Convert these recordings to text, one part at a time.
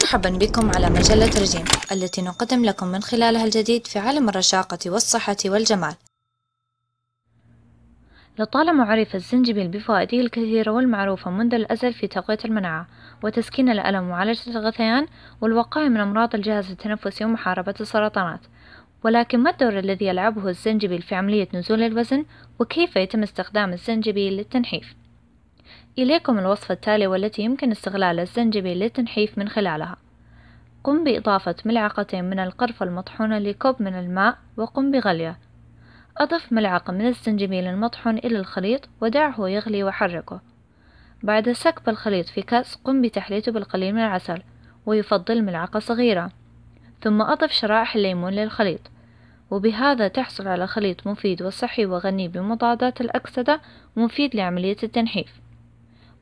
مرحبا بكم على مجلة رجيم التي نقدم لكم من خلالها الجديد في عالم الرشاقة والصحة والجمال لطالما عرف الزنجبيل بفوائده الكثيرة والمعروفة منذ الأزل في تقوية المناعة وتسكين الألم ومعالجة الغثيان والوقاية من أمراض الجهاز التنفسي ومحاربة السرطانات ولكن ما الدور الذي يلعبه الزنجبيل في عملية نزول الوزن وكيف يتم استخدام الزنجبيل للتنحيف؟ إليكم الوصفة التالية والتي يمكن استغلال الزنجبيل للتنحيف من خلالها قم بإضافة ملعقتين من القرفة المطحونة لكوب من الماء وقم بغليه أضف ملعقة من الزنجبيل المطحون إلى الخليط ودعه يغلي وحركه بعد سكب الخليط في كأس قم بتحليته بالقليل من العسل ويفضل ملعقة صغيرة ثم أضف شرائح الليمون للخليط وبهذا تحصل على خليط مفيد وصحي وغني بمضادات الأكسدة ومفيد لعملية التنحيف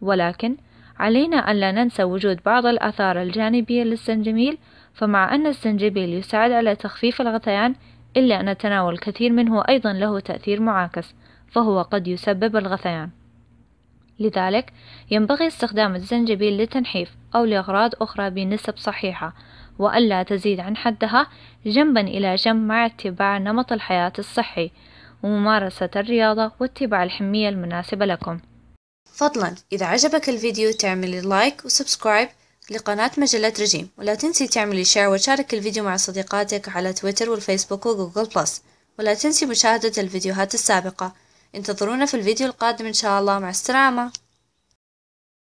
ولكن علينا ألا ننسى وجود بعض الآثار الجانبية للسنجميل فمع أن السنجبيل يساعد على تخفيف الغثيان إلا أن تناول الكثير منه أيضا له تأثير معاكس فهو قد يسبب الغثيان لذلك ينبغي استخدام الزنجبيل للتنحيف أو لأغراض أخرى بنسب صحيحة وألا تزيد عن حدها جنبا إلى جنب مع اتباع نمط الحياة الصحي وممارسة الرياضة واتباع الحمية المناسبة لكم فضلا إذا عجبك الفيديو تعملي لايك وسبسكرايب لقناة مجلة رجيم ولا تنسي تعملي شير وتشارك الفيديو مع صديقاتك على تويتر والفيسبوك وجوجل بلس ولا تنسي مشاهدة الفيديوهات السابقة انتظرونا في الفيديو القادم إن شاء الله مع السلامة